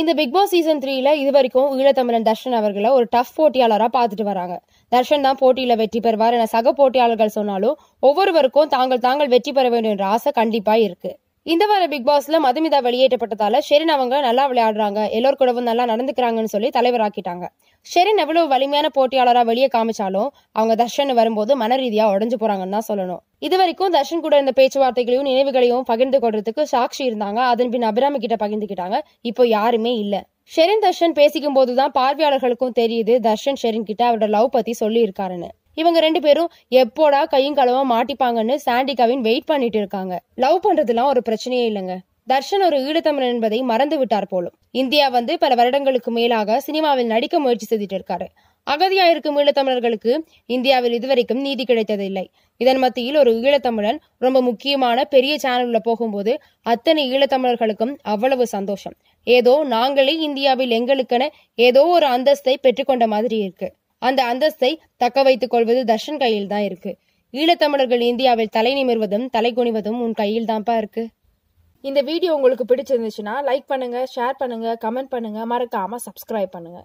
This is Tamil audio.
இந்த பிக் பாஸ் சீசன் த்ரீல இது வரைக்கும் ஈழத்தமிழன் தர்ஷன் அவர்களை ஒரு டஃப் போட்டியாளராக பார்த்துட்டு வராங்க தர்ஷன் தான் போட்டியில வெற்றி பெறுவார் என சக போட்டியாளர்கள் சொன்னாலும் ஒவ்வொருவருக்கும் தாங்கள் தாங்கள் வெற்றி பெற வேண்டும் என்ற ஆசை கண்டிப்பா இருக்கு இந்த வார பிக் பாஸ்ல மதுமிதா வெளியேற்றப்பட்டதால ஷெரின் அவங்க நல்லா விளையாடுறாங்க எல்லோர் கூடவும் நல்லா நடந்துக்கிறாங்கன்னு சொல்லி தலைவர் ஆக்கிட்டாங்க ஷெரின் எவ்வளவு வலிமையான போட்டியாளரா வெளியே காமிச்சாலும் அவங்க தர்ஷன் வரும்போது மன ரீதியா உடஞ்சு போறாங்கன்னு தான் சொல்லணும் இது வரைக்கும் தர்ஷன் கூட இருந்த பேச்சுவார்த்தைகளையும் நினைவுகளையும் பகிர்ந்து கொள்றதுக்கு சாட்சி இருந்தாங்க அதன் பின் அபிராமி கிட்ட பகிர்ந்துக்கிட்டாங்க இப்போ யாருமே இல்ல ஷெரின் தர்ஷன் பேசிக்கும் போதுதான் பார்வையாளர்களுக்கும் தெரியுது தர்ஷன் ஷெரின் கிட்ட அவரோட லவ் பத்தி சொல்லி இருக்காருன்னு இவங்க ரெண்டு பேரும் எப்போடா கையும் களவா மாட்டிப்பாங்கன்னு சாண்டிகாவின் வெயிட் பண்ணிட்டு இருக்காங்க லவ் பண்றதுலாம் ஒரு பிரச்சனையே இல்லைங்க தர்ஷன் ஒரு ஈழத்தமிழன் என்பதை மறந்து விட்டார் போலும் இந்தியா வந்து பல வருடங்களுக்கு மேலாக சினிமாவில் நடிக்க முயற்சி செய்துட்டு இருக்காரு அகதியா இருக்கும் ஈழத்தமிழர்களுக்கு இந்தியாவில் இதுவரைக்கும் நீதி கிடைத்ததில்லை இதன் மத்தியில் ஒரு ஈழத்தமிழன் ரொம்ப முக்கியமான பெரிய சேனல்ல போகும்போது அத்தனை ஈழத்தமிழர்களுக்கும் அவ்வளவு சந்தோஷம் ஏதோ நாங்களே இந்தியாவில் எங்களுக்கென ஏதோ ஒரு அந்தஸ்தை பெற்றுக்கொண்ட மாதிரி இருக்கு அந்த அந்தஸ்தை தக்க வைத்துக் கொள்வது தர்ஷன் கையில் தான் இருக்கு ஈழத்தமிழர்கள் இந்தியாவில் தலை நிமிர்வதும் தலை குனிவதும் உன் கையில் தான்ப்பா இருக்கு இந்த வீடியோ உங்களுக்கு பிடிச்சிருந்துச்சுன்னா லைக் பண்ணுங்க ஷேர் பண்ணுங்க கமெண்ட் பண்ணுங்க மறக்காம சப்ஸ்கிரைப் பண்ணுங்க